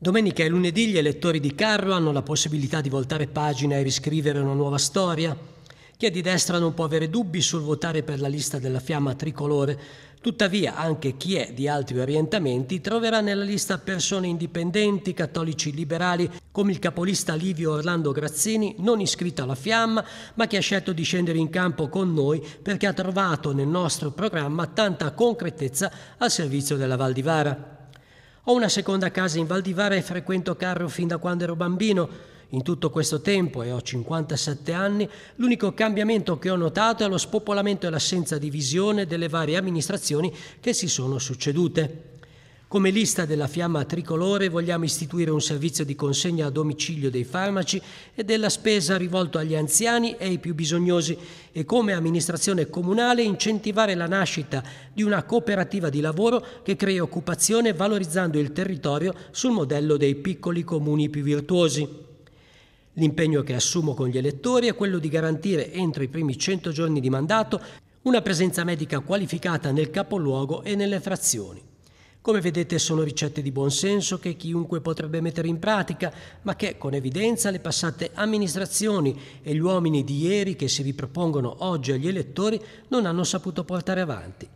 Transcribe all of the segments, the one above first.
Domenica e lunedì gli elettori di Carro hanno la possibilità di voltare pagina e riscrivere una nuova storia. Chi è di destra non può avere dubbi sul votare per la lista della fiamma tricolore, tuttavia anche chi è di altri orientamenti troverà nella lista persone indipendenti, cattolici liberali, come il capolista Livio Orlando Grazzini, non iscritto alla fiamma, ma che ha scelto di scendere in campo con noi perché ha trovato nel nostro programma tanta concretezza al servizio della Val di Vara. Ho una seconda casa in Valdivara e frequento Carro fin da quando ero bambino. In tutto questo tempo, e ho 57 anni, l'unico cambiamento che ho notato è lo spopolamento e l'assenza di visione delle varie amministrazioni che si sono succedute. Come lista della fiamma tricolore vogliamo istituire un servizio di consegna a domicilio dei farmaci e della spesa rivolto agli anziani e ai più bisognosi e come amministrazione comunale incentivare la nascita di una cooperativa di lavoro che crei occupazione valorizzando il territorio sul modello dei piccoli comuni più virtuosi. L'impegno che assumo con gli elettori è quello di garantire entro i primi 100 giorni di mandato una presenza medica qualificata nel capoluogo e nelle frazioni. Come vedete sono ricette di buonsenso che chiunque potrebbe mettere in pratica, ma che con evidenza le passate amministrazioni e gli uomini di ieri che si ripropongono oggi agli elettori non hanno saputo portare avanti.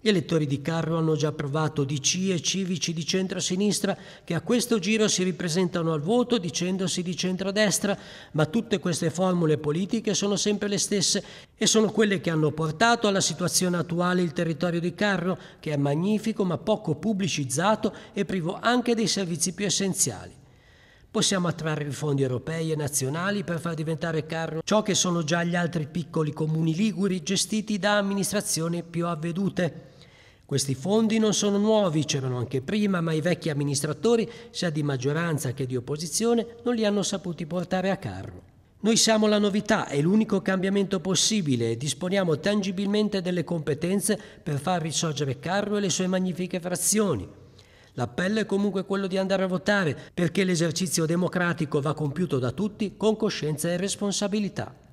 Gli elettori di Carro hanno già provato DC e civici di centro-sinistra che a questo giro si ripresentano al voto dicendosi di centro-destra, ma tutte queste formule politiche sono sempre le stesse e sono quelle che hanno portato alla situazione attuale il territorio di Carro, che è magnifico ma poco pubblicizzato e privo anche dei servizi più essenziali. Possiamo attrarre i fondi europei e nazionali per far diventare Carro ciò che sono già gli altri piccoli comuni liguri gestiti da amministrazioni più avvedute. Questi fondi non sono nuovi, c'erano anche prima, ma i vecchi amministratori, sia di maggioranza che di opposizione, non li hanno saputi portare a Carro. Noi siamo la novità, è l'unico cambiamento possibile e disponiamo tangibilmente delle competenze per far risorgere Carro e le sue magnifiche frazioni. L'appello è comunque quello di andare a votare perché l'esercizio democratico va compiuto da tutti con coscienza e responsabilità.